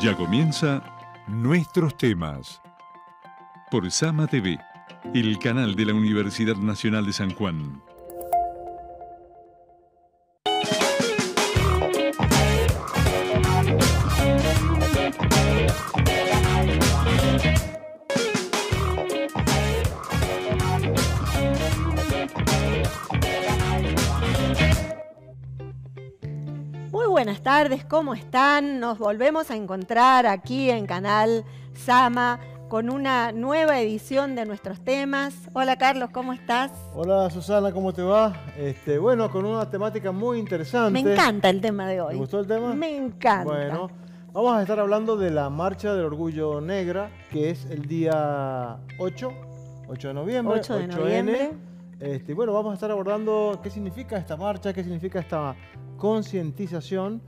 Ya comienza Nuestros temas por Sama TV, el canal de la Universidad Nacional de San Juan. buenas tardes, ¿cómo están? Nos volvemos a encontrar aquí en Canal Sama con una nueva edición de nuestros temas. Hola Carlos, ¿cómo estás? Hola Susana, ¿cómo te va? Este, bueno, con una temática muy interesante. Me encanta el tema de hoy. ¿Te gustó el tema? Me encanta. Bueno, vamos a estar hablando de la Marcha del Orgullo Negra, que es el día 8, 8 de noviembre. 8 de n este, bueno, vamos a estar abordando qué significa esta marcha, qué significa esta concientización.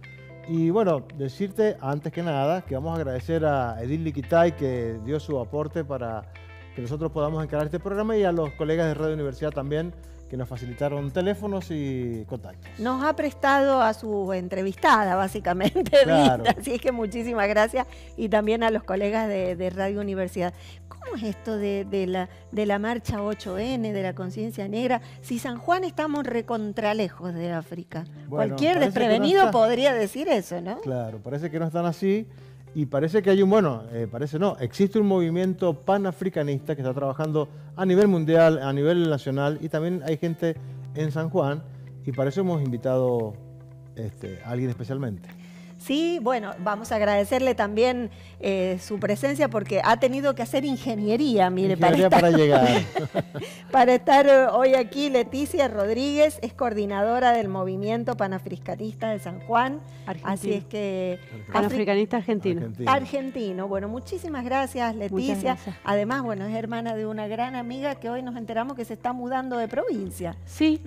Y bueno, decirte antes que nada que vamos a agradecer a Edil Liquitay que dio su aporte para que nosotros podamos encarar este programa y a los colegas de Radio Universidad también que nos facilitaron teléfonos y contactos. Nos ha prestado a su entrevistada, básicamente, Así es que muchísimas gracias y también a los colegas de, Radio Universidad. ¿Cómo es esto de, la, marcha 8N, de la conciencia negra? Si San Juan estamos recontralejos de África. Cualquier desprevenido podría decir eso, ¿no? Claro, parece que no están así. Y parece que hay un, bueno, eh, parece no, existe un movimiento panafricanista que está trabajando a nivel mundial, a nivel nacional, y también hay gente en San Juan, y para eso hemos invitado este, a alguien especialmente. Sí, bueno, vamos a agradecerle también eh, su presencia porque ha tenido que hacer ingeniería, mire, para, estar, llegar. para estar eh, hoy aquí. Leticia Rodríguez es coordinadora del Movimiento Panafricanista de San Juan. Así es que... Panafricanista argentino. argentino. Bueno, muchísimas gracias, Leticia. Además, bueno, es hermana de una gran amiga que hoy nos enteramos que se está mudando de provincia. Sí.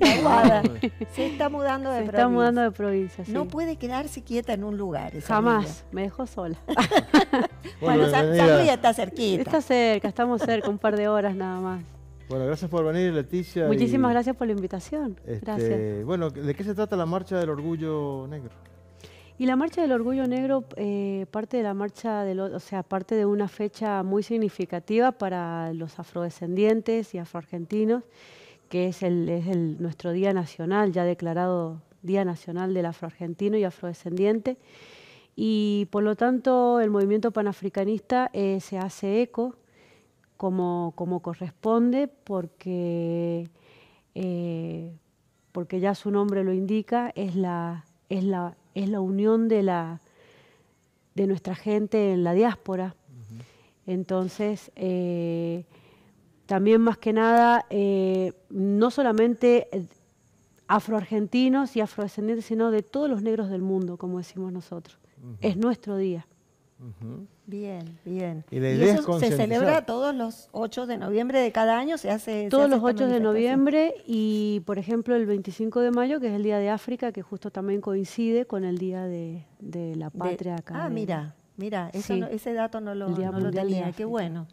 se está mudando de provincia. Se está mudando de provincia, No puede quedarse quieta en un lugar. Jamás, me dejó sola. bueno, bueno San, está cerquita. Está cerca, estamos cerca, un par de horas nada más. Bueno, gracias por venir, Leticia. Muchísimas gracias por la invitación. Este, gracias. Bueno, ¿de qué se trata la Marcha del Orgullo Negro? Y la Marcha del Orgullo Negro eh, parte de la marcha, del, o sea, parte de una fecha muy significativa para los afrodescendientes y afroargentinos, que es, es el, nuestro Día Nacional, ya declarado Día Nacional del Afroargentino y Afrodescendiente. Y por lo tanto, el movimiento panafricanista eh, se hace eco como, corresponde porque, eh, porque ya su nombre lo indica, es la, es la, es la unión de, la, de nuestra gente en la diáspora. Entonces, eh, también más que nada, no solamente afroargentinos y afrodescendientes, sino de todos los negros del mundo, como decimos nosotros. Es nuestro día. Bien, bien. Y, se celebra todos los 8 de noviembre de cada año, se hace... Todos los 8 de noviembre y, por ejemplo, el 25 de mayo, que es el Día de África, que justo también coincide con el Día de, la Patria acá. Ah, mira, mira, ese dato no lo, no lo tenía, qué bueno,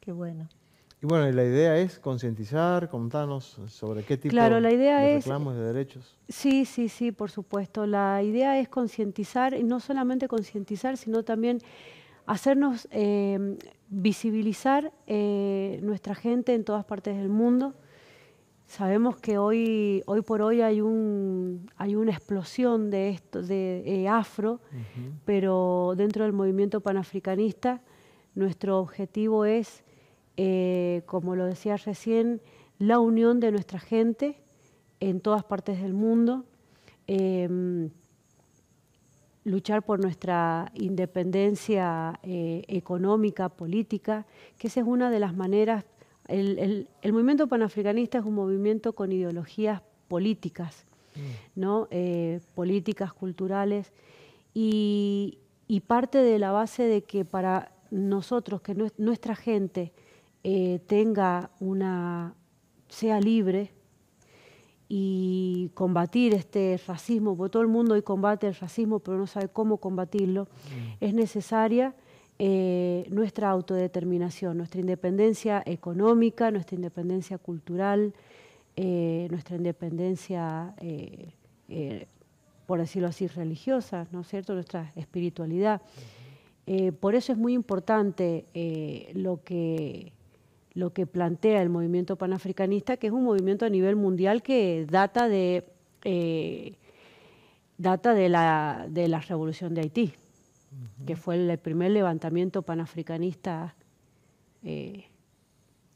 qué bueno. Y bueno, la idea es concientizar, contanos sobre qué tipo idea de reclamos de derechos. Sí, sí, sí, por supuesto. La idea es concientizar, y no solamente concientizar, sino también hacernos eh, visibilizar eh, nuestra gente en todas partes del mundo. Sabemos que hoy, hoy por hoy hay, un, hay una explosión de, esto, de eh, afro, pero dentro del movimiento panafricanista nuestro objetivo es eh, como lo decía recién, la unión de nuestra gente en todas partes del mundo, em, luchar por nuestra independencia eh, económica, política, que esa es una de las maneras, el, movimiento panafricanista es un movimiento con ideologías políticas, mm. eh, políticas, culturales, y parte de la base de que para nosotros, que nuestra gente eh, tenga una, sea libre y combatir este racismo, porque todo el mundo hoy combate el racismo, pero no sabe cómo combatirlo, mm. es necesaria eh, nuestra autodeterminación, nuestra independencia económica, nuestra independencia cultural, eh, nuestra independencia, por decirlo así, religiosa, ¿no es cierto?, nuestra espiritualidad. por eso es muy importante lo que lo que plantea el movimiento panafricanista, que es un movimiento a nivel mundial que data de, eh, data de, la, de la revolución de Haití, que fue el, primer levantamiento panafricanista. Eh,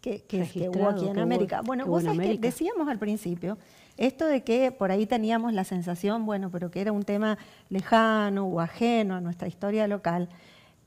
que, que, aquí en América. bueno, vos sabés que decíamos al principio, esto de que por ahí teníamos la sensación, bueno, pero que era un tema lejano o ajeno a nuestra historia local,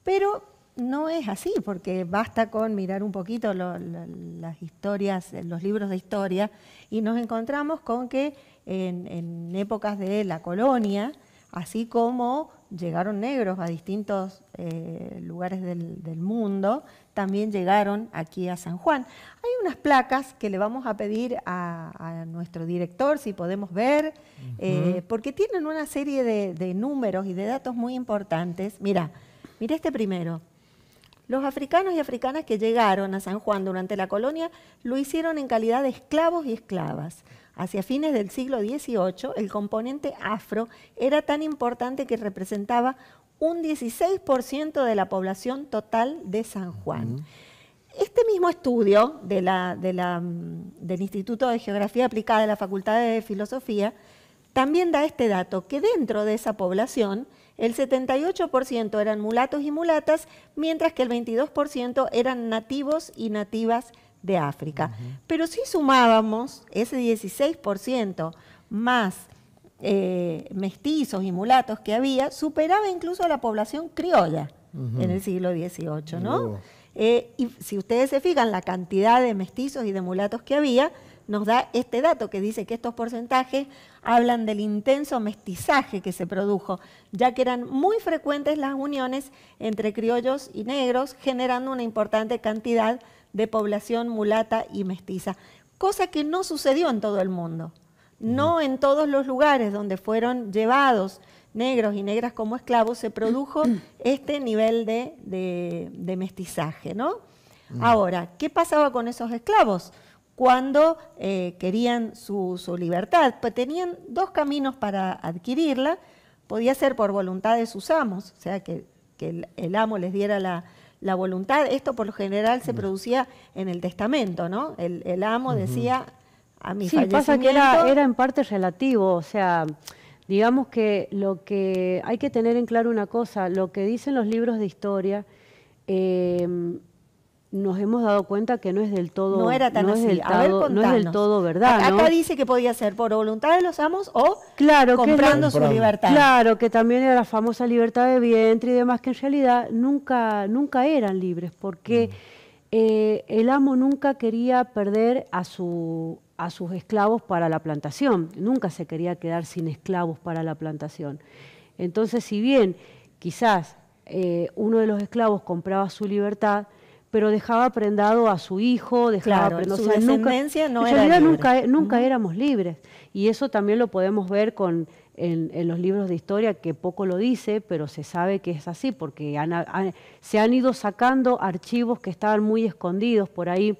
pero no es así, porque basta con mirar un poquito las historias, los libros de historia, y nos encontramos con que en, épocas de la colonia, así como llegaron negros a distintos eh, lugares del, mundo, también llegaron aquí a San Juan. Hay unas placas que le vamos a pedir a, nuestro director, si podemos ver, eh, porque tienen una serie de, de números y de datos muy importantes. Mira, mira este primero. Los africanos y africanas que llegaron a San Juan durante la colonia lo hicieron en calidad de esclavos y esclavas. Hacia fines del siglo XVIII, el componente afro era tan importante que representaba un 16% de la población total de San Juan. Este mismo estudio mm, del Instituto de Geografía Aplicada de la Facultad de Filosofía también da este dato, que dentro de esa población, el 78% eran mulatos y mulatas, mientras que el 22% eran nativos y nativas de África. Pero si sumábamos ese 16% más eh, mestizos y mulatos que había, superaba incluso a la población criolla en el siglo XVIII, eh, y si ustedes se fijan, la cantidad de mestizos y de mulatos que había, nos da este dato que dice que estos porcentajes hablan del intenso mestizaje que se produjo, ya que eran muy frecuentes las uniones entre criollos y negros, generando una importante cantidad de población mulata y mestiza, cosa que no sucedió en todo el mundo, no en todos los lugares donde fueron llevados negros y negras como esclavos, se produjo este nivel de, mestizaje, ¿no? Mm. Ahora, ¿qué pasaba con esos esclavos? cuando eh, querían su, libertad. Pues tenían dos caminos para adquirirla. Podía ser por voluntad de sus amos, o sea, que, el, amo les diera la, voluntad. Esto por lo general se mm. producía en el testamento, ¿no? El, amo decía a mi sí, pasa que era, en parte relativo, o sea, digamos que lo que hay que tener en claro una cosa, lo que dicen los libros de historia... Eh, nos hemos dado cuenta que no es del todo no era tan verdad acá, dice que podía ser por voluntad de los amos o comprando su libertad claro que también era la famosa libertad de vientre y demás que en realidad nunca nunca eran libres porque eh, el amo nunca quería perder a su a sus esclavos para la plantación nunca se quería quedar sin esclavos para la plantación entonces si bien quizás eh, uno de los esclavos compraba su libertad pero dejaba prendado a su hijo, dejaba claro, su o no nunca, éramos libres. Y eso también lo podemos ver con en, los libros de historia, que poco lo dice, pero se sabe que es así, porque se han ido sacando archivos que estaban muy escondidos por ahí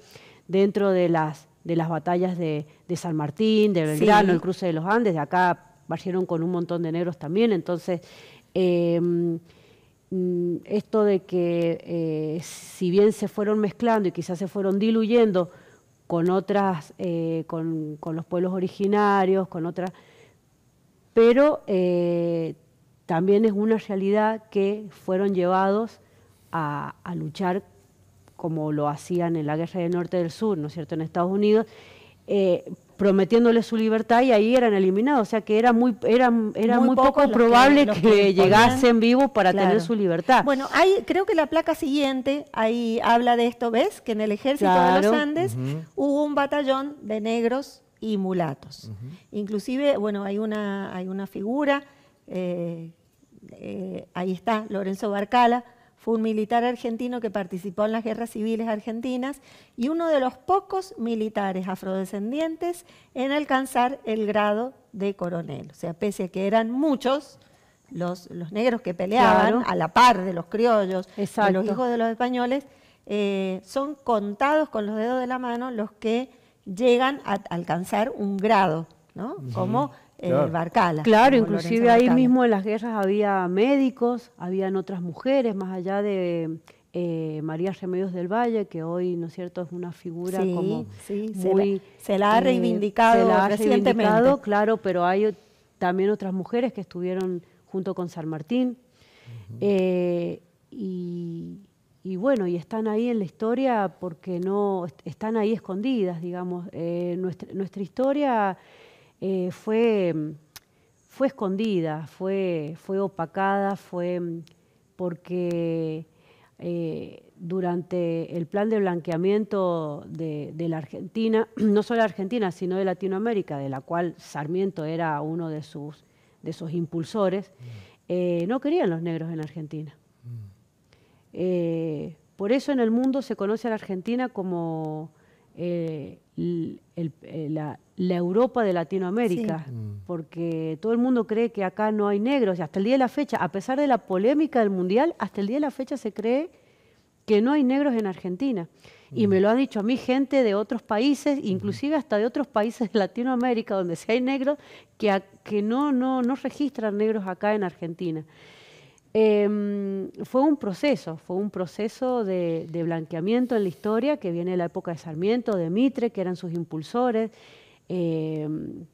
dentro de las, de las batallas de, de San Martín, de Belgrano, el cruce de los Andes, de acá barrieron con un montón de negros también, entonces... Eh, Mm, esto de que eh, si bien se fueron mezclando y quizás se fueron diluyendo con otras, eh, con, los pueblos originarios, con otras, pero eh, también es una realidad que fueron llevados a, a, luchar como lo hacían en la guerra del norte del sur, ¿no es cierto?, en Estados Unidos, prometiéndole su libertad y ahí eran eliminados, o sea que era muy era, muy, poco, probable que, llegasen vivos para tener su libertad. Bueno, hay creo que la placa siguiente ahí habla de esto, ¿ves? Que en el ejército de los Andes hubo un batallón de negros y mulatos. Inclusive, bueno, hay una hay una figura eh, eh, ahí está Lorenzo Barcala fue un militar argentino que participó en las guerras civiles argentinas y uno de los pocos militares afrodescendientes en alcanzar el grado de coronel. O sea, pese a que eran muchos los, negros que peleaban a la par de los criollos, los hijos de los españoles, eh, son contados con los dedos de la mano los que llegan a alcanzar un grado, ¿no? Eh, claro. Barcala. Claro, inclusive ahí mismo en las guerras había médicos, habían otras mujeres, más allá de eh, María Remedios del Valle, que hoy, ¿no es cierto?, es una figura como muy... Se la, ha eh, reivindicado se la ha Reivindicado, claro, pero hay también otras mujeres que estuvieron junto con San Martín. y, bueno, y están ahí en la historia porque no... Están ahí escondidas, digamos. nuestra historia eh, fue, mm, fue escondida, fue, fue opacada, fue mm, porque eh, durante el plan de blanqueamiento de, la Argentina, no solo de Argentina, sino de Latinoamérica, de la cual Sarmiento era uno de sus, de sus impulsores, mm. eh, no querían los negros en Argentina. por eso en el mundo se conoce a la Argentina como la, la Europa de Latinoamérica, mm. porque todo el mundo cree que acá no hay negros, y hasta el día de la fecha, a pesar de la polémica del Mundial, hasta el día de la fecha se cree que no hay negros en Argentina. Y mm. me lo ha dicho a mí gente de otros países, inclusive hasta de otros países de Latinoamérica, donde sí hay negros, que, no, no, no registran negros acá en Argentina. Em, fue un proceso, fue un proceso de, de, blanqueamiento en la historia que viene de la época de Sarmiento, de Mitre, que eran sus impulsores, Em,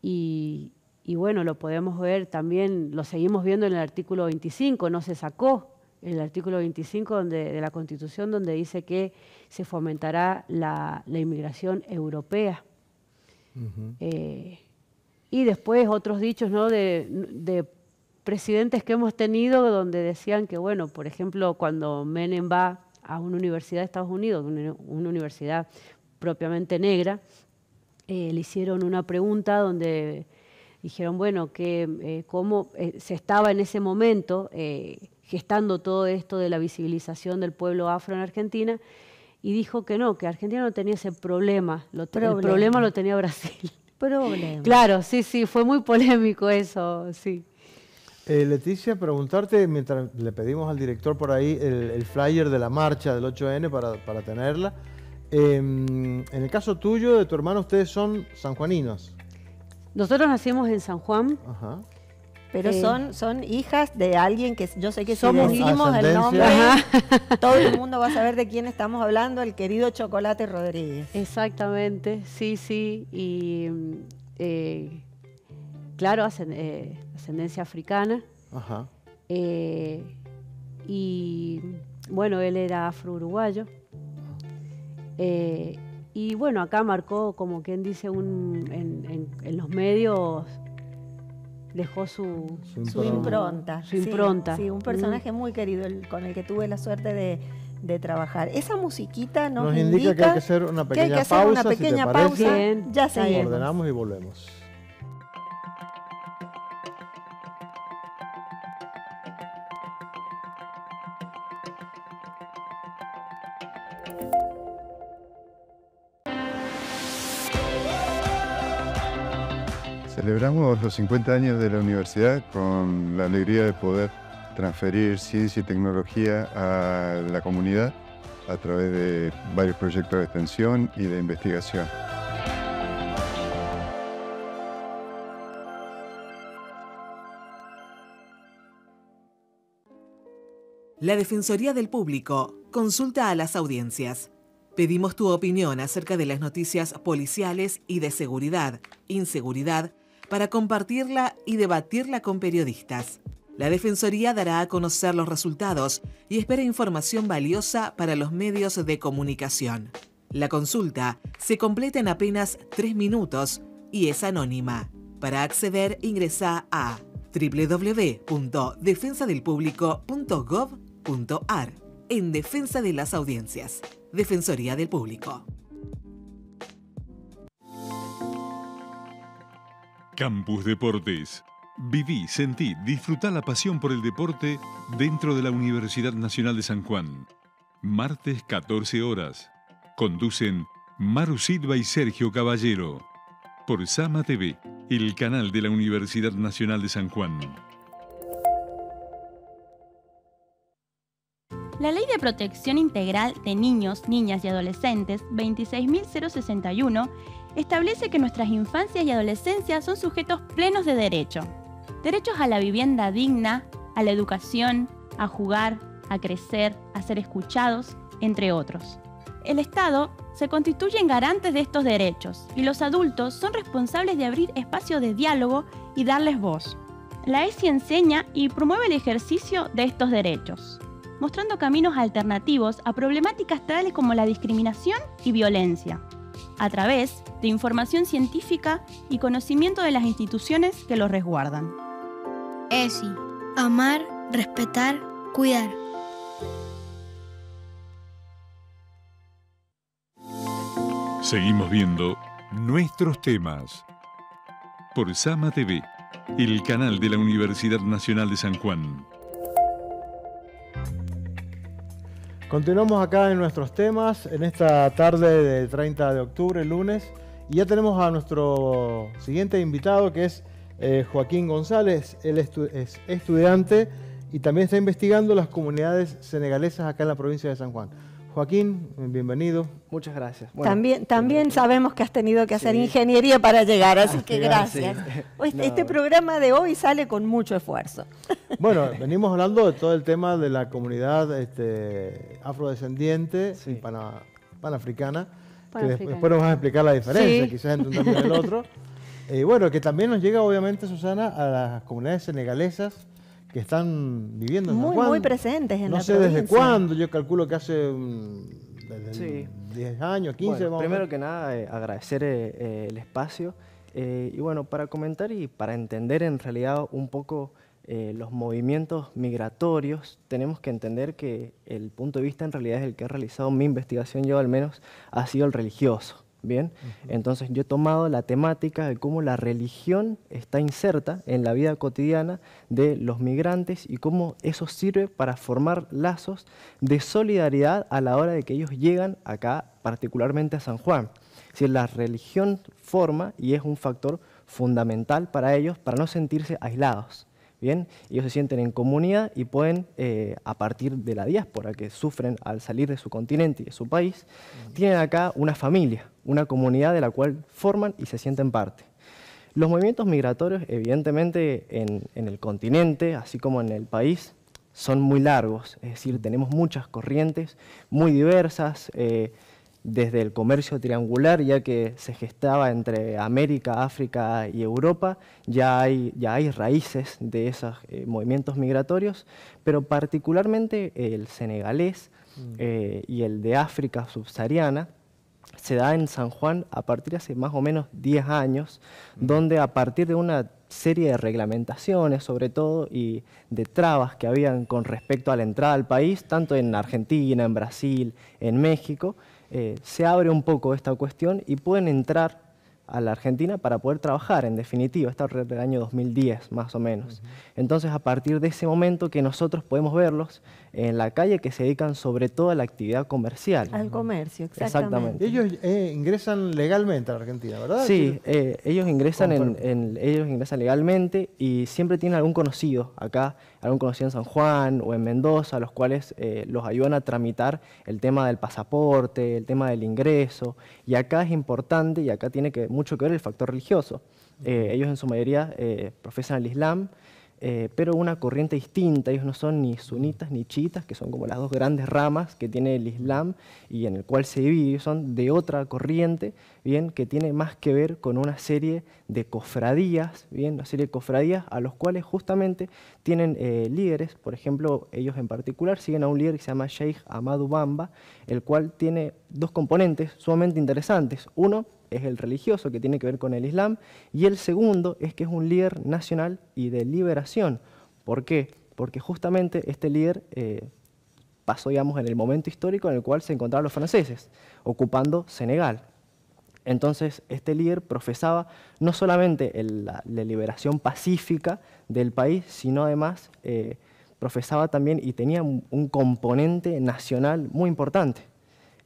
y, bueno, lo podemos ver también, lo seguimos viendo en el artículo 25, no se sacó el artículo 25 donde, de la Constitución donde dice que se fomentará la, inmigración europea. Eh, y después otros dichos ¿no? de, presidentes que hemos tenido donde decían que, bueno, por ejemplo, cuando Menem va a una universidad de Estados Unidos, una universidad propiamente negra, eh, le hicieron una pregunta donde dijeron, bueno, que eh, cómo eh, se estaba en ese momento gestando todo esto de la visibilización del pueblo afro en Argentina, y dijo que no, que Argentina no tenía ese problema, lo problema. el problema lo tenía Brasil. Problema. Claro, sí, sí, fue muy polémico eso, sí. Leticia, preguntarte, mientras le pedimos al director por ahí el, flyer de la marcha del 8N para, para tenerla, Em, en el caso tuyo, de tu hermano, ustedes son sanjuaninos. Nosotros nacimos en San Juan. Pero eh. son, son hijas de alguien que yo sé que somos el ah, nombre, todo el mundo va a saber de quién estamos hablando, el querido Chocolate Rodríguez. Exactamente, sí, sí. Y eh, claro, eh, ascendencia africana. y bueno, él era afro-uruguayo. Eh, y bueno, acá marcó, como quien dice, un, en, los medios dejó su, impronta. impronta. Sí, un personaje mm. muy querido con el que tuve la suerte de, trabajar. Esa musiquita nos, indica, que hay que hacer una pequeña pausa. Ya seguimos. Ordenamos y volvemos. Celebramos los 50 años de la universidad con la alegría de poder transferir ciencia y tecnología a la comunidad a través de varios proyectos de extensión y de investigación. La Defensoría del Público consulta a las audiencias. Pedimos tu opinión acerca de las noticias policiales y de seguridad, inseguridad, para compartirla y debatirla con periodistas. La Defensoría dará a conocer los resultados y espera información valiosa para los medios de comunicación. La consulta se completa en apenas tres minutos y es anónima. Para acceder ingresa a www.defensadelpublico.gov.ar en Defensa de las Audiencias, Defensoría del Público. Campus Deportes. Viví, sentí, disfrutá la pasión por el deporte dentro de la Universidad Nacional de San Juan. Martes 14 horas. Conducen Maru Silva y Sergio Caballero. Por Sama TV, el canal de la Universidad Nacional de San Juan. La Ley de Protección Integral de Niños, Niñas y Adolescentes 26.061 establece que nuestras infancias y adolescencias son sujetos plenos de derecho. Derechos a la vivienda digna, a la educación, a jugar, a crecer, a ser escuchados, entre otros. El Estado se constituye en garantes de estos derechos y los adultos son responsables de abrir espacios de diálogo y darles voz. La ESI enseña y promueve el ejercicio de estos derechos, mostrando caminos alternativos a problemáticas tales como la discriminación y violencia a través de información científica y conocimiento de las instituciones que los resguardan. ESI. Amar, respetar, cuidar. Seguimos viendo nuestros temas por Sama TV, el canal de la Universidad Nacional de San Juan. Continuamos acá en nuestros temas, en esta tarde del 30 de octubre, lunes, y ya tenemos a nuestro siguiente invitado que es eh, Joaquín González, él es estudiante y también está investigando las comunidades senegalesas acá en la provincia de San Juan. Joaquín, bienvenido. Muchas gracias. también eh, también eh, sabemos que has tenido que hacer ingeniería para llegar, así ah, que gracias. Pues, este, programa de hoy sale con mucho esfuerzo. Bueno, venimos hablando de todo el tema de la comunidad este, afrodescendiente sí. panafricana, que después, nos vas a explicar la diferencia, quizás entre un y el otro. Y eh, bueno, que también nos llega obviamente, Susana, a las comunidades senegalesas que están viviendo en muy, Muy presentes en no sé desde cuándo, yo calculo que hace 10 mm, años, 15. primero que nada, eh, agradecer eh, eh, el espacio. y bueno, para comentar y para entender en realidad un poco los movimientos migratorios, tenemos que entender que el punto de vista en realidad es el que ha realizado mi investigación, yo al menos, ha sido el religioso. Bien, entonces yo he tomado la temática de cómo la religión está inserta en la vida cotidiana de los migrantes y cómo eso sirve para formar lazos de solidaridad a la hora de que ellos llegan acá, particularmente a San Juan. si la religión forma y es un factor fundamental para ellos para no sentirse aislados. ¿bien? Ellos se sienten en comunidad y pueden, eh, a partir de la diáspora que sufren al salir de su continente y de su país, tienen acá una familia, una comunidad de la cual forman y se sienten parte. Los movimientos migratorios, evidentemente, en, el continente, así como en el país, son muy largos, es decir, tenemos muchas corrientes muy diversas, eh, desde el comercio triangular, ya que se gestaba entre América, África y Europa, ya hay, raíces de esos eh, movimientos migratorios, pero particularmente el senegalés mm. eh, y el de África subsahariana se da en San Juan a partir de hace más o menos 10 años, mm. donde a partir de una serie de reglamentaciones, sobre todo, y de trabas que habían con respecto a la entrada al país, tanto en Argentina, en Brasil, en México, eh, se abre un poco esta cuestión y pueden entrar a la Argentina para poder trabajar, en definitiva, está el del año 2010 más o menos. Entonces, a partir de ese momento que nosotros podemos verlos, en la calle que se dedican sobre todo a la actividad comercial. Al comercio, exactamente. Ellos eh, ingresan legalmente a la Argentina, ¿verdad? Sí, ellos, eh, ingresan en, ellos ingresan legalmente y siempre tienen algún conocido acá, algún conocido en San Juan o en Mendoza, los cuales eh, los ayudan a tramitar el tema del pasaporte, el tema del ingreso. Y acá es importante y acá tiene que, mucho que ver el factor religioso. ellos en su mayoría profesan el Islam. Eh, pero una corriente distinta. Ellos no son ni sunitas ni chiitas, que son como las dos grandes ramas que tiene el Islam y en el cual se divide. son de otra corriente, bien, que tiene más que ver con una serie de cofradías, bien, una serie de cofradías a los cuales justamente tienen eh, líderes. Por ejemplo, ellos en particular siguen a un líder que se llama Sheikh Ahmadu Bamba, el cual tiene dos componentes sumamente interesantes. Uno, es el religioso, que tiene que ver con el Islam, y el segundo es que es un líder nacional y de liberación. ¿Por qué? Porque justamente este líder eh, pasó, digamos, en el momento histórico en el cual se encontraban los franceses, ocupando Senegal. Entonces, este líder profesaba no solamente la, liberación pacífica del país, sino además eh, profesaba también y tenía un componente nacional muy importante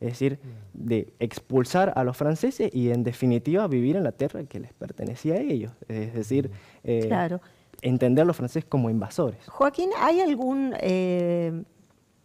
es decir, de expulsar a los franceses y en definitiva vivir en la tierra que les pertenecía a ellos, es decir, eh, entender a los franceses como invasores. Joaquín, ¿hay algún eh,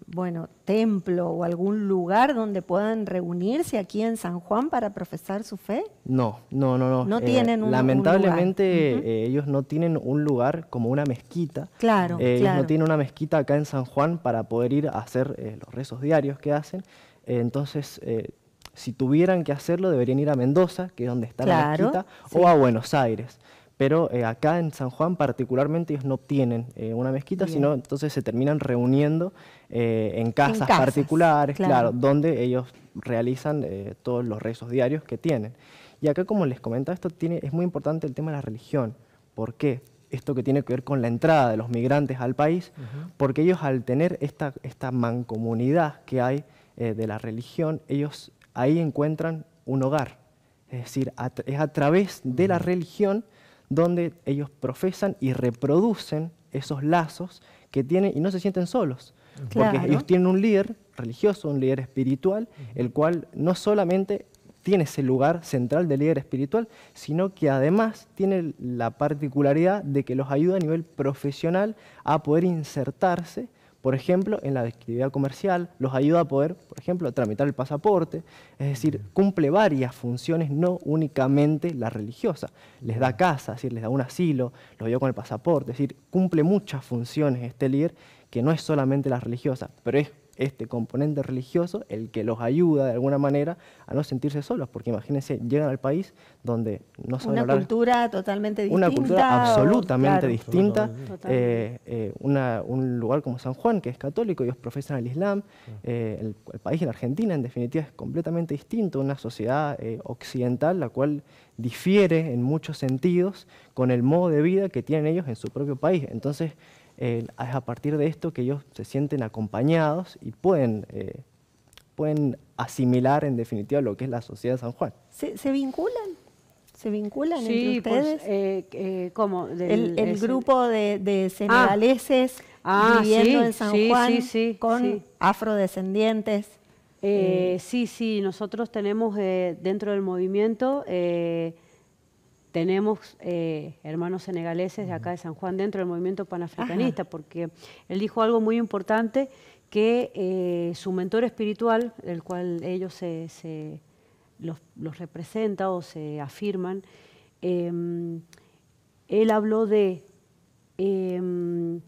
bueno, templo o algún lugar donde puedan reunirse aquí en San Juan para profesar su fe? No, no, no, no. Eh, tienen Lamentablemente ellos no tienen un lugar como una mezquita. Claro, no tienen una mezquita acá en San Juan para poder ir a hacer los rezos diarios que hacen entonces, eh, si tuvieran que hacerlo, deberían ir a Mendoza, que es donde está la mezquita, o a Buenos Aires. Pero eh, acá en San Juan particularmente ellos no tienen eh, una mezquita, sino entonces se terminan reuniendo en, casas particulares, claro. donde ellos realizan todos los rezos diarios que tienen. Y acá, como les comentaba, esto tiene, es muy importante el tema de la religión. ¿Por qué? Esto que tiene que ver con la entrada de los migrantes al país, porque ellos al tener esta mancomunidad que hay, eh, de la religión, ellos ahí encuentran un hogar. Es decir, es a través de la religión donde ellos profesan y reproducen esos lazos que tienen y no se sienten solos. Porque ellos tienen un líder religioso, un líder espiritual, el cual no solamente tiene ese lugar central de líder espiritual, sino que además tiene la particularidad de que los ayuda a nivel profesional a poder insertarse por ejemplo, en la actividad comercial, los ayuda a poder, por ejemplo, tramitar el pasaporte, es decir, cumple varias funciones, no únicamente la religiosa. Les da casa, es decir, les da un asilo, los ayuda con el pasaporte, es decir, cumple muchas funciones este líder que no es solamente la religiosa, pero es este componente religioso el que los ayuda de alguna manera a no sentirse solos, porque imagínense, llegan al país donde no son. una Una cultura totalmente distinta. Eh, eh, una cultura absolutamente distinta, un lugar como San Juan, que es católico, ellos profesan eh, el Islam, el, país en Argentina en definitiva es completamente distinto, una sociedad occidental la cual difiere en muchos sentidos con el modo de vida que tienen ellos en su propio país. Entonces, es a partir de esto que ellos se sienten acompañados y pueden, eh, pueden asimilar en definitiva lo que es la sociedad de San Juan. ¿Se, vinculan? ¿Se vinculan entre pues, ustedes? Eh, eh, ¿Cómo? el, grupo de, ah. senegaleses ah, viviendo en San Juan con afrodescendientes. sí, sí, nosotros tenemos dentro del movimiento tenemos eh, hermanos senegaleses de acá de San Juan dentro del movimiento panafricanista, porque él dijo algo muy importante, que eh, su mentor espiritual, el cual ellos se, los, los, representa o se afirman, em, él habló de em,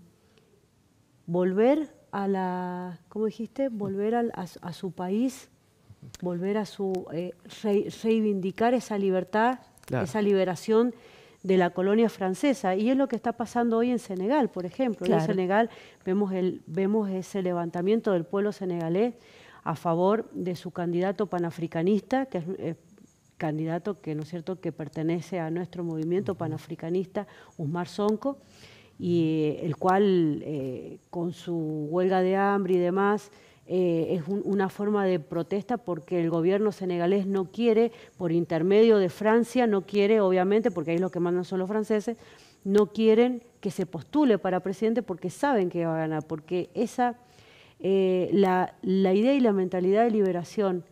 volver a la, ¿cómo dijiste? Volver su país, volver a su, eh, reivindicar esa libertad esa liberación de la colonia francesa. Y es lo que está pasando hoy en Senegal, por ejemplo. En Senegal vemos, el, vemos ese levantamiento del pueblo senegalés a favor de su candidato panafricanista, que es eh, candidato que, ¿no es cierto?, que pertenece a nuestro movimiento panafricanista, Usmar Sonko, y eh, el cual eh, con su huelga de hambre y demás eh, es una forma de protesta porque el gobierno senegalés no quiere, por intermedio de Francia, no quiere, obviamente, porque ahí los que mandan son los franceses, no quieren que se postule para presidente porque saben que va a ganar, porque esa, eh, la, la, idea y la mentalidad de liberación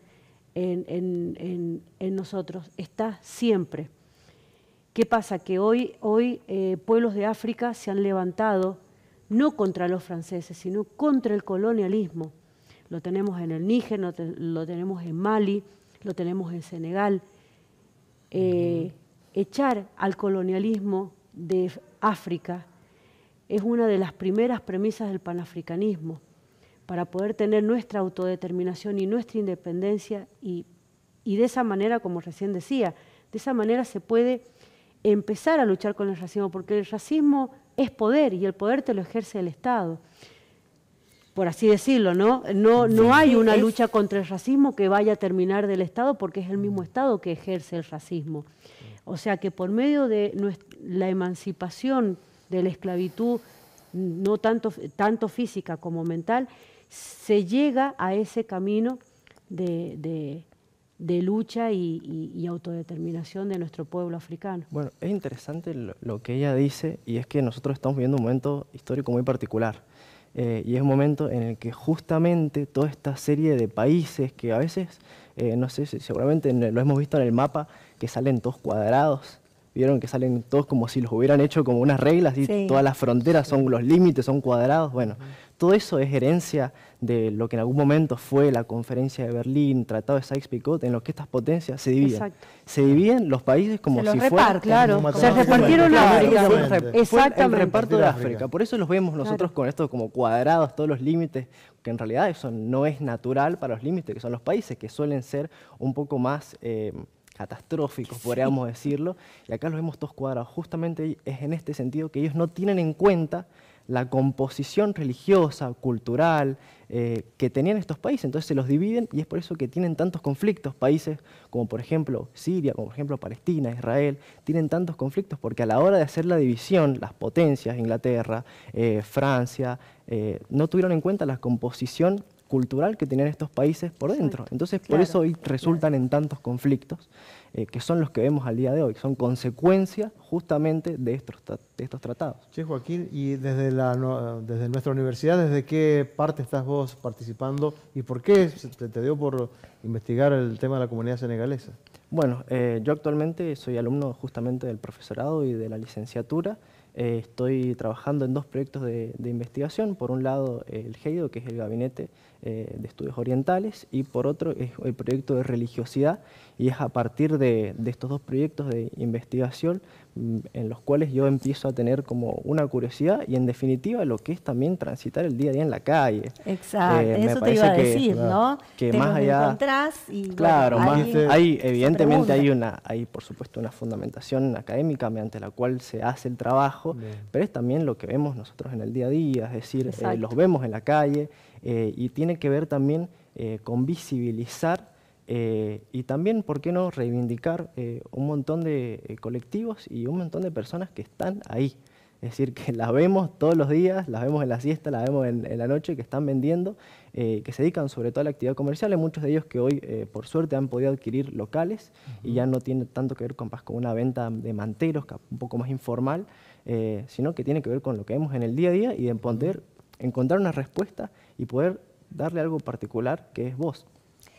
en, nosotros está siempre. ¿Qué pasa? Que hoy, hoy eh, pueblos de África se han levantado no contra los franceses, sino contra el colonialismo lo tenemos en el Níger, lo, tenemos en Mali, lo tenemos en Senegal. Eh, echar al colonialismo de África es una de las primeras premisas del panafricanismo para poder tener nuestra autodeterminación y nuestra independencia y, y de esa manera, como recién decía, de esa manera se puede empezar a luchar con el racismo, porque el racismo es poder y el poder te lo ejerce el Estado por así decirlo, ¿no? No, no hay una lucha contra el racismo que vaya a terminar del Estado porque es el mismo mm. Estado que ejerce el racismo. O sea que por medio de la emancipación de la esclavitud, mm, no tanto, tanto física como mental, se llega a ese camino de, lucha y, autodeterminación de nuestro pueblo africano. Bueno, es interesante lo, lo que ella dice y es que nosotros estamos viviendo un momento histórico muy particular eh, y es un momento en el que justamente toda esta serie de países que a veces, eh, no sé, seguramente lo hemos visto en el mapa, que salen todos cuadrados, vieron que salen todos como si los hubieran hecho como unas reglas y todas las fronteras son los límites, son cuadrados. Bueno, todo eso es herencia de lo que en algún momento fue la conferencia de Berlín, Tratado de Sykes-Picot, en lo que estas potencias se dividen. Se dividen los países como si fueran... Claro. Como se repartieron la Exactamente. el reparto de África. Por eso los vemos nosotros con esto como cuadrados, todos los límites, que en realidad eso no es natural para los límites que son los países, que suelen ser un poco más... Eh, catastróficos, podríamos decirlo, y acá los vemos todos cuadrados. Justamente es en este sentido que ellos no tienen en cuenta la composición religiosa, cultural, eh, que tenían estos países. Entonces se los dividen y es por eso que tienen tantos conflictos. Países como por ejemplo Siria, como por ejemplo Palestina, Israel, tienen tantos conflictos porque a la hora de hacer la división, las potencias, Inglaterra, eh, Francia, eh, no tuvieron en cuenta la composición cultural que tenían estos países por dentro. Entonces, por eso hoy resultan en tantos conflictos, eh, que son los que vemos al día de hoy, son consecuencia justamente de estos, tratados. Che, Joaquín, y desde, nuestra universidad, ¿desde qué parte estás vos participando y por qué te, te dio por investigar el tema de la comunidad senegalesa? Bueno, eh, yo actualmente soy alumno justamente del profesorado y de la licenciatura. Eh, estoy trabajando en dos proyectos de, investigación. Por un lado, el GEIDO, que es el Gabinete eh, de Estudios Orientales, y por otro es el proyecto de religiosidad. Y es a partir de estos dos proyectos de investigación Mm, en los cuales yo empiezo a tener como una curiosidad y en definitiva lo que es también transitar el día a día en la calle. Exacto, eh, eso te iba a decir, ¿no? Que más allá... Y, claro, más, hay, evidentemente hay una, hay por supuesto una fundamentación académica mediante la cual se hace el trabajo, pero es también lo que vemos nosotros en el día a día, es decir, eh, los vemos en la calle eh, y tiene que ver también con visibilizar eh, y también, ¿por qué no reivindicar eh, un montón de eh, colectivos y un montón de personas que están ahí? Es decir, que las vemos todos los días, las vemos en la siesta, la vemos en, la noche, que están vendiendo, que se dedican sobre todo a la actividad comercial. Hay muchos de ellos que hoy, por suerte, han podido adquirir locales y ya no tiene tanto que ver con, con una venta de manteros, un poco más informal, sino que tiene que ver con lo que vemos en el día a día y de poder encontrar una respuesta y poder darle algo particular que es vos.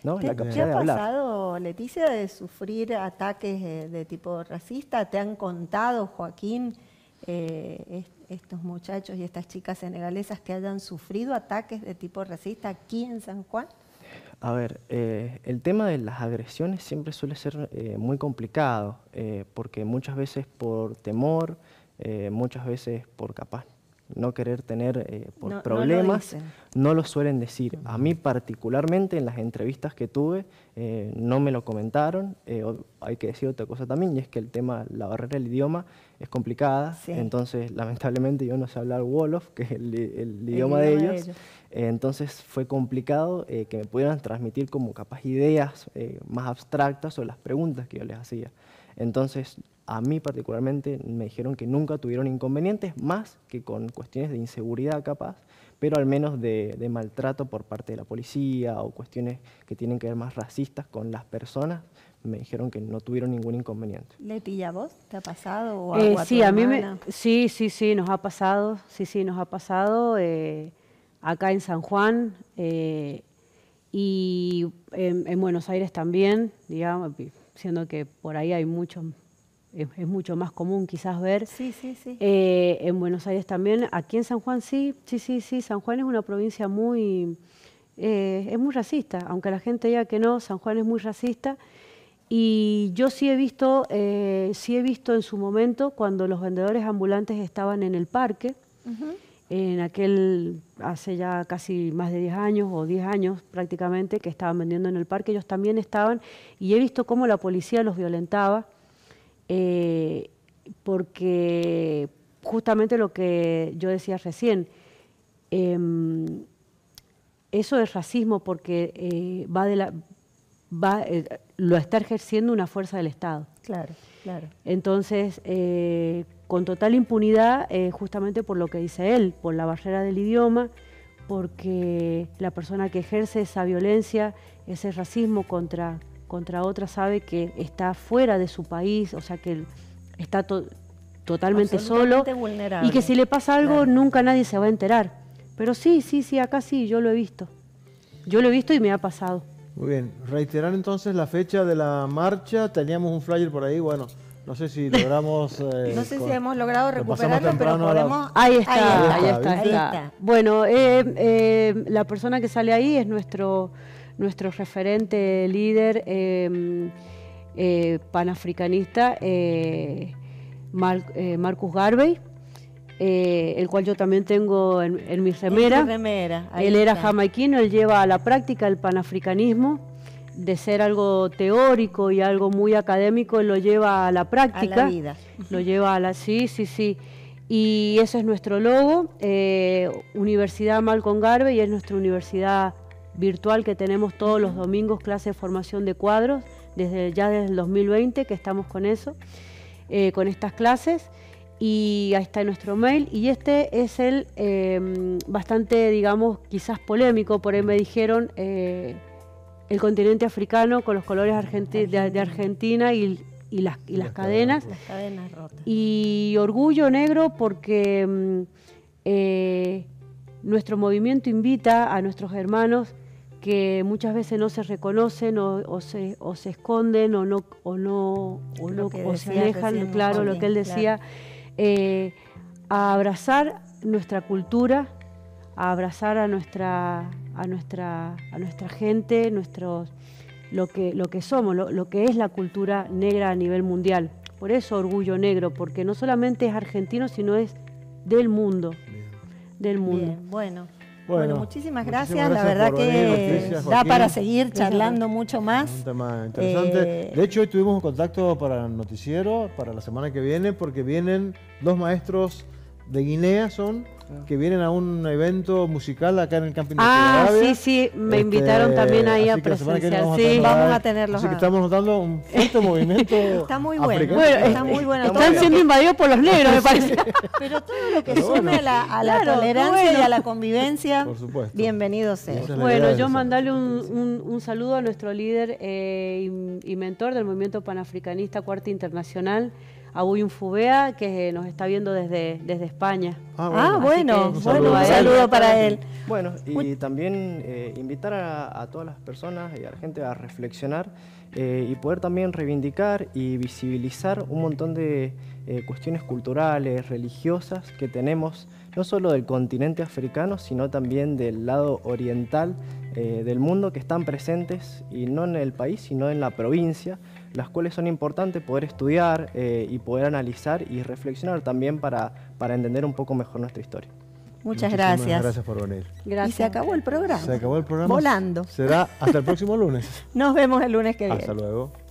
¿no? ¿Te, ha pasado, Leticia, de sufrir ataques eh, de, tipo racista? ¿Te han contado, Joaquín, eh, estos muchachos y estas chicas senegalesas que hayan sufrido ataques de tipo racista aquí en San Juan? A ver, eh, el tema de las agresiones siempre suele ser muy complicado, porque muchas veces por temor, muchas veces por capaz no querer tener eh, problemas, no lo, suelen decir. A mí particularmente en las entrevistas que tuve eh, no me lo comentaron. Eh, hay que decir otra cosa también, y es que el tema, la barrera del idioma es complicada. Entonces, lamentablemente yo no sé hablar Wolof, que es el, idioma, de, ellos. entonces fue complicado que me pudieran transmitir como capaz ideas más abstractas o las preguntas que yo les hacía. Entonces a mí particularmente me dijeron que nunca tuvieron inconvenientes, más que con cuestiones de inseguridad capaz, pero al menos de, maltrato por parte de la policía o cuestiones que tienen que ver más racistas con las personas, me dijeron que no tuvieron ningún inconveniente. ¿Le ¿a vos? ¿Te ha pasado? Eh, sí, a mí me, sí, sí, sí, nos ha pasado, sí, sí, nos ha pasado eh, acá en San Juan eh, y en, en Buenos Aires también, digamos, siendo que por ahí hay muchos es, mucho más común quizás ver. Sí, sí, sí. Eh, en Buenos Aires también, aquí en San Juan sí, sí, sí, sí, San Juan es una provincia muy, eh, es muy racista, aunque la gente diga que no, San Juan es muy racista. Y yo sí he visto, eh, sí he visto en su momento cuando los vendedores ambulantes estaban en el parque, en aquel, hace ya casi más de 10 años o 10 años prácticamente, que estaban vendiendo en el parque, ellos también estaban, y he visto cómo la policía los violentaba eh, porque justamente lo que yo decía recién, em, eso es racismo porque eh, va de la, va, eh, lo está ejerciendo una fuerza del Estado. Claro, claro. Entonces, con total impunidad, justamente por lo que dice él, por la barrera del idioma, porque la persona que ejerce esa violencia, ese racismo contra contra otra sabe que está fuera de su país, o sea que está totalmente solo y que si le pasa algo nunca nadie se va a enterar. Pero sí, sí, sí, acá sí, yo lo he visto. Yo lo he visto y me ha pasado. Muy bien, reiterar entonces la fecha de la marcha, teníamos un flyer por ahí, bueno, no sé si logramos. Eh, no sé si hemos logrado recuperarlo, pero podemos. Ahí, está, ahí, está, Bueno, eh, eh, la persona que sale ahí es nuestro nuestro referente líder em, eh, panafricanista, eh, eh, Marcus Garvey. el cual yo también tengo en, mi remera. él era jamaiquino, él lleva a la práctica el panafricanismo, de ser algo teórico y algo muy académico, él lo lleva a la práctica. A la vida. Lo lleva a la. Sí, sí, sí. Y ese es nuestro logo, Universidad Malcolm Garvey, es nuestra universidad virtual que tenemos todos los domingos, clase de formación de cuadros, desde ya desde el 2020 que estamos con eso, eh, con estas clases. Y ahí está nuestro mail. Y este es el em, bastante, digamos, quizás polémico, por ahí me dijeron, eh, el continente africano con los colores de, Argentina y, las, las, cadenas. Las cadenas rotas. Y orgullo negro porque em, eh, nuestro movimiento invita a nuestros hermanos que muchas veces no se reconocen o, se, o se esconden o no o no o, se dejan claro lo que él decía eh, a abrazar nuestra cultura a abrazar a nuestra a nuestra a nuestra gente nuestros lo que lo que somos lo, que es la cultura negra a nivel mundial por eso orgullo negro porque no solamente es argentino sino es del mundo del mundo bueno bueno, muchísimas, gracias. La verdad que da para seguir charlando mucho más. Un tema interesante. Eh, de hecho, hoy tuvimos un contacto para el noticiero, para la semana que viene, porque vienen dos maestros de Guinea, son que vienen a un evento musical acá en el Camping ah, de Ah, sí, sí, me este, invitaron también ahí a presenciar. vamos sí, a vamos a tenerlos. Así que estamos notando un fuerte movimiento. Está muy bueno. está muy bueno. Están siendo invadidos por los negros, me parece. Pero todo lo que Pero sume a la, a la tolerancia y a la convivencia, por supuesto. bienvenido bueno, yo mandarle un, un, un, saludo a nuestro líder eh, y, y mentor del movimiento panafricanista Cuarta Internacional a Fubea, que nos está viendo desde, desde España. Ah, ah bueno, un saludo, para él. Bueno, y también eh, invitar a, todas las personas y a la gente a reflexionar eh, y poder también reivindicar y visibilizar un montón de eh, cuestiones culturales, religiosas que tenemos, no solo del continente africano, sino también del lado oriental del mundo, que están presentes y no en el país, sino en la provincia las cuales son importantes poder estudiar eh, y poder analizar y reflexionar también para, para entender un poco mejor nuestra historia. Muchas gracias. Gracias por venir. Gracias. Y se acabó el programa. Se acabó el programa. Volando. Será hasta el próximo lunes. Nos vemos el lunes que viene. Hasta luego.